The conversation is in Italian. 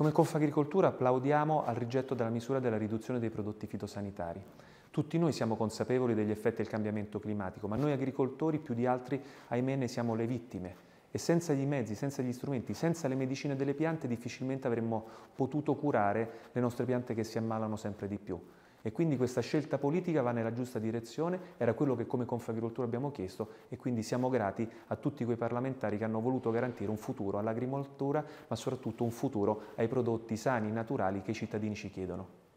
Come Confagricoltura applaudiamo al rigetto della misura della riduzione dei prodotti fitosanitari. Tutti noi siamo consapevoli degli effetti del cambiamento climatico, ma noi agricoltori più di altri, ahimè, ne siamo le vittime e senza i mezzi, senza gli strumenti, senza le medicine delle piante difficilmente avremmo potuto curare le nostre piante che si ammalano sempre di più. E quindi questa scelta politica va nella giusta direzione, era quello che come Confagricoltura abbiamo chiesto e quindi siamo grati a tutti quei parlamentari che hanno voluto garantire un futuro all'agricoltura, ma soprattutto un futuro ai prodotti sani, naturali che i cittadini ci chiedono.